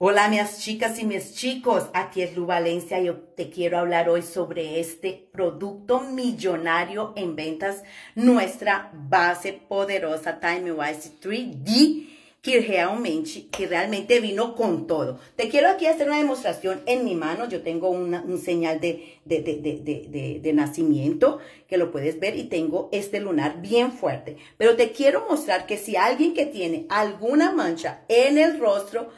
Hola mis chicas y mis chicos, aquí es Lu Valencia, yo te quiero hablar hoy sobre este producto millonario en ventas, nuestra base poderosa Time Wise 3D, que realmente, que realmente vino con todo. Te quiero aquí hacer una demostración en mi mano, yo tengo una, un señal de, de nacimiento, que lo puedes ver, y tengo este lunar bien fuerte. Pero te quiero mostrar que si alguien que tiene alguna mancha en el rostro,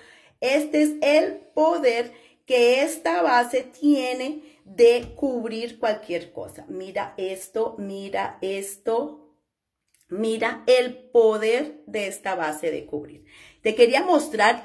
este es el poder que esta base tiene de cubrir cualquier cosa. Mira esto, mira esto. Mira el poder de esta base de cubrir. Te quería mostrar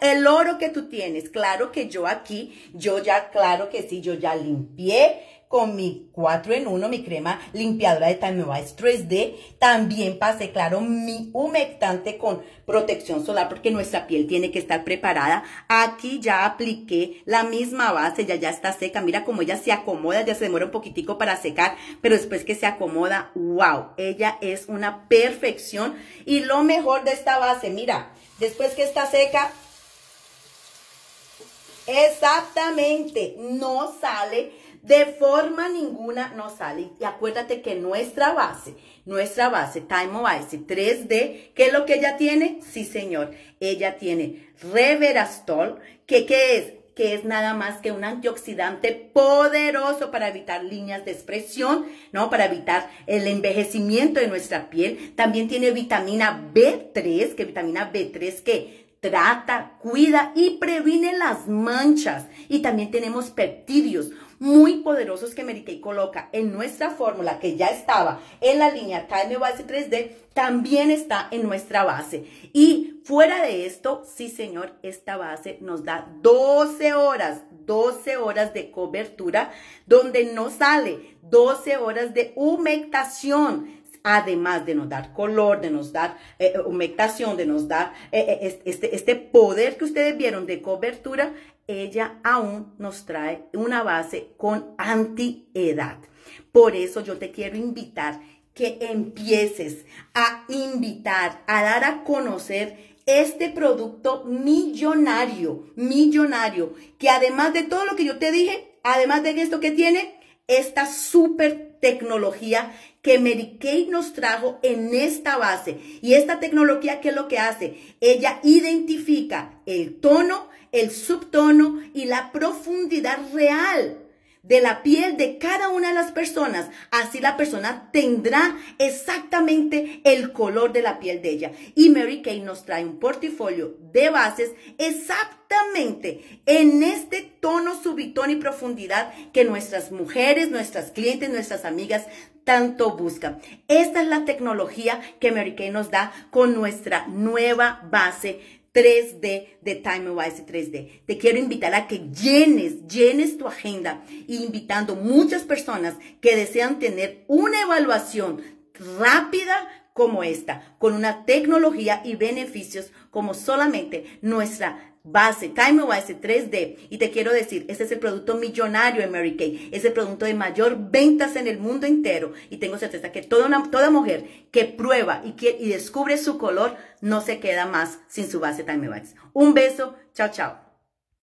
el oro que tú tienes. Claro que yo aquí, yo ya, claro que sí, yo ya limpié, con mi 4 en 1, mi crema limpiadora de Time Wise 3D. También pasé, claro, mi humectante con protección solar porque nuestra piel tiene que estar preparada. Aquí ya apliqué la misma base, ya ya está seca. Mira cómo ella se acomoda, ya se demora un poquitico para secar, pero después que se acomoda, wow, ella es una perfección. Y lo mejor de esta base, mira, después que está seca, Exactamente, no sale de forma ninguna no sale. Y acuérdate que nuestra base, nuestra base, Time of 3D, ¿qué es lo que ella tiene? Sí, señor. Ella tiene reverastol, que ¿qué es? que es nada más que un antioxidante poderoso para evitar líneas de expresión, ¿no? Para evitar el envejecimiento de nuestra piel. También tiene vitamina B3, que vitamina B3 que trata, cuida y previene las manchas. Y también tenemos peptidios, muy poderosos que y coloca en nuestra fórmula, que ya estaba en la línea Time Base 3D, también está en nuestra base. Y fuera de esto, sí señor, esta base nos da 12 horas, 12 horas de cobertura, donde no sale 12 horas de humectación, además de nos dar color, de nos dar eh, eh, humectación, de nos dar eh, este, este poder que ustedes vieron de cobertura, ella aún nos trae una base con antiedad. Por eso yo te quiero invitar que empieces a invitar, a dar a conocer este producto millonario, millonario, que además de todo lo que yo te dije, además de esto que tiene, esta super tecnología que Medicaid nos trajo en esta base. Y esta tecnología, ¿qué es lo que hace? Ella identifica el tono, el subtono y la profundidad real de la piel de cada una de las personas, así la persona tendrá exactamente el color de la piel de ella. Y Mary Kay nos trae un portafolio de bases exactamente en este tono, subitón y profundidad que nuestras mujeres, nuestras clientes, nuestras amigas tanto buscan. Esta es la tecnología que Mary Kay nos da con nuestra nueva base 3D de Time 3D. Te quiero invitar a que llenes, llenes tu agenda invitando muchas personas que desean tener una evaluación rápida como esta, con una tecnología y beneficios como solamente nuestra base, Time 3D. Y te quiero decir, este es el producto millonario en Mary Kay. Es el producto de mayor ventas en el mundo entero. Y tengo certeza que toda, una, toda mujer que prueba y, descubre su color, no se queda más sin su base Time Un beso, chao, chao.